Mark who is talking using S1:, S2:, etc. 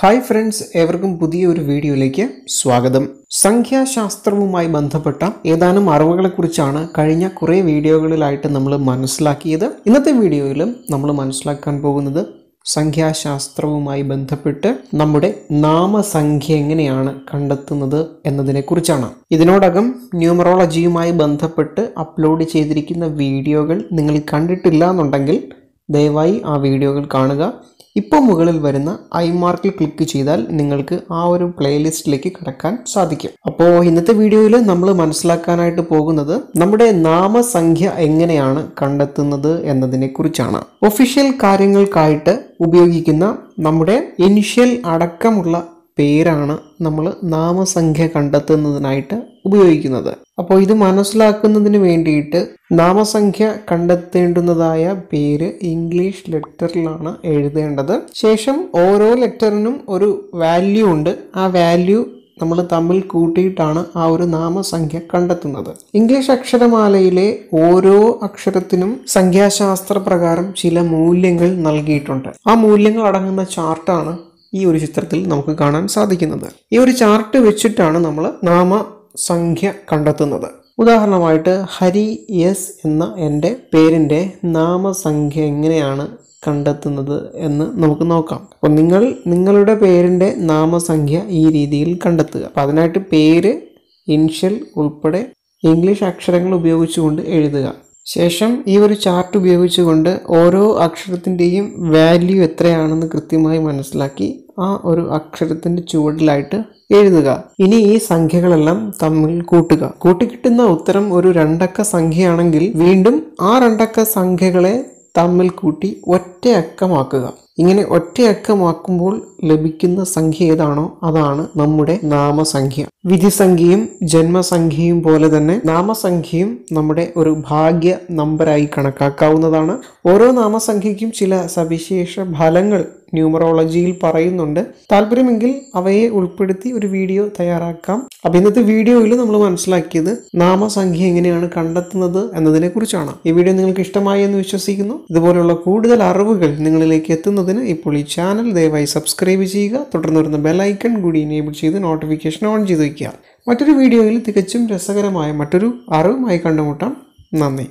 S1: hi friends ഏവർക്കും പുതിയ ഒരു വീഡിയോയിലേക്ക് സ്വാഗതം സംഖ്യാശാസ്ത്രവുമായി ബന്ധപ്പെട്ട ഏതാനും അറിവുകളെക്കുറിച്ചാണ് കഴിഞ്ഞ കുറേ വീഡിയോകളിലായിട്ട് നമ്മൾ മനസ്സിലാക്കിയത് ഇന്നത്തെ വീഡിയോയിലും നമ്മൾ മനസ്സിലാക്കാൻ പോകുന്നത് സംഖ്യാശാസ്ത്രവുമായി ബന്ധപ്പെട്ട് നമ്മുടെ നാമസംഖ്യ എങ്ങനെയാണ് കണ്ടെത്തുന്നത് എന്നതിനെക്കുറിച്ചാണ് ഇതിനോടകം ന്യൂമറോളജിയുമായി ബന്ധപ്പെട്ട് അപ്ലോഡ് ചെയ്തിരിക്കുന്ന വീഡിയോകൾ നിങ്ങൾ കണ്ടിട്ടില്ല എന്നുണ്ടെങ്കിൽ ദയവായി ആ വീഡിയോകൾ കാണുക ഇപ്പോൾ മുകളിൽ വരുന്ന ഐ മാർക്കിൽ ക്ലിക്ക് ചെയ്താൽ നിങ്ങൾക്ക് ആ ഒരു പ്ലേലിസ്റ്റിലേക്ക് കടക്കാൻ സാധിക്കും അപ്പോൾ ഇന്നത്തെ വീഡിയോയിൽ നമ്മൾ മനസ്സിലാക്കാനായിട്ട് പോകുന്നത് നമ്മുടെ നാമസംഖ്യ എങ്ങനെയാണ് കണ്ടെത്തുന്നത് എന്നതിനെക്കുറിച്ചാണ് ഒഫീഷ്യൽ കാര്യങ്ങൾക്കായിട്ട് ഉപയോഗിക്കുന്ന നമ്മുടെ ഇനിഷ്യൽ അടക്കമുള്ള പേരാണ് നമ്മൾ നാമസംഖ്യ കണ്ടെത്തുന്നതിനായിട്ട് ഉപയോഗിക്കുന്നത് അപ്പോൾ ഇത് മനസ്സിലാക്കുന്നതിന് വേണ്ടിയിട്ട് നാമസംഖ്യ കണ്ടെത്തേണ്ടുന്നതായ പേര് ഇംഗ്ലീഷ് ലെറ്ററിലാണ് എഴുതേണ്ടത് ശേഷം ഓരോ ലെറ്ററിനും ഒരു വാല്യൂ ഉണ്ട് ആ വാല്യൂ നമ്മൾ തമ്മിൽ കൂട്ടിയിട്ടാണ് ആ ഒരു നാമസംഖ്യ കണ്ടെത്തുന്നത് ഇംഗ്ലീഷ് അക്ഷരമാലയിലെ ഓരോ അക്ഷരത്തിനും സംഖ്യാശാസ്ത്ര പ്രകാരം ചില മൂല്യങ്ങൾ നൽകിയിട്ടുണ്ട് ആ മൂല്യങ്ങൾ അടങ്ങുന്ന ചാർട്ടാണ് ഈ ഒരു ചിത്രത്തിൽ നമുക്ക് കാണാൻ സാധിക്കുന്നത് ഈ ഒരു ചാർട്ട് വെച്ചിട്ടാണ് നമ്മൾ നാമ സംഖ്യ കണ്ടെത്തുന്നത് ഉദാഹരണമായിട്ട് ഹരി എസ് എന്ന എൻ്റെ പേരിൻ്റെ നാമസംഖ്യ എങ്ങനെയാണ് കണ്ടെത്തുന്നത് എന്ന് നമുക്ക് നോക്കാം അപ്പോൾ നിങ്ങൾ നിങ്ങളുടെ പേരിൻ്റെ നാമസംഖ്യ ഈ രീതിയിൽ കണ്ടെത്തുക അപ്പോൾ അതിനായിട്ട് പേര് ഇൻഷ്യൽ ഉൾപ്പെടെ ഇംഗ്ലീഷ് അക്ഷരങ്ങൾ ഉപയോഗിച്ചുകൊണ്ട് എഴുതുക ശേഷം ഈ ഒരു ചാർട്ട് ഉപയോഗിച്ചുകൊണ്ട് ഓരോ അക്ഷരത്തിൻ്റെയും വാല്യൂ എത്രയാണെന്ന് കൃത്യമായി മനസ്സിലാക്കി ആ ഒരു അക്ഷരത്തിൻ്റെ ചുവടിലായിട്ട് എഴുതുക ഇനി ഈ സംഖ്യകളെല്ലാം തമ്മിൽ കൂട്ടുക കൂട്ടിക്കിട്ടുന്ന ഉത്തരം ഒരു രണ്ടക്ക സംഖ്യയാണെങ്കിൽ വീണ്ടും ആ രണ്ടക്ക സംഖ്യകളെ തമ്മിൽ കൂട്ടി ഒറ്റ അക്കമാക്കുക ഇങ്ങനെ ഒറ്റയക്കമാക്കുമ്പോൾ ലഭിക്കുന്ന സംഖ്യ ഏതാണോ അതാണ് നമ്മുടെ നാമസംഖ്യ വിധിസംഖ്യയും ജന്മസംഖ്യയും പോലെ തന്നെ നാമസംഖ്യയും നമ്മുടെ ഒരു ഭാഗ്യ നമ്പറായി കണക്കാക്കാവുന്നതാണ് ഓരോ നാമസംഖ്യയ്ക്കും ചില സവിശേഷ ഫലങ്ങൾ ന്യൂമറോളജിയിൽ പറയുന്നുണ്ട് താല്പര്യമെങ്കിൽ അവയെ ഉൾപ്പെടുത്തി ഒരു വീഡിയോ തയ്യാറാക്കാം അപ്പം ഇന്നത്തെ വീഡിയോയിൽ നമ്മൾ മനസ്സിലാക്കിയത് നാമസംഖ്യ എങ്ങനെയാണ് കണ്ടെത്തുന്നത് എന്നതിനെ കുറിച്ചാണ് ഈ വീഡിയോ നിങ്ങൾക്ക് ഇഷ്ടമായി എന്ന് വിശ്വസിക്കുന്നു ഇതുപോലുള്ള കൂടുതൽ അറിവുകൾ നിങ്ങളിലേക്ക് എത്തുന്നതിന് ഇപ്പോൾ ഈ ചാനൽ ദയവായി സബ്സ്ക്രൈബ് ചെയ്യുക തുടർന്ന് വരുന്ന ബെലൈക്കൺ കൂടി എനേബിൾ ചെയ്ത് നോട്ടിഫിക്കേഷൻ ഓൺ ചെയ്ത് വയ്ക്കുക മറ്റൊരു വീഡിയോയിൽ തികച്ചും രസകരമായ മറ്റൊരു അറിവുമായി കണ്ടുമുട്ടാം നന്ദി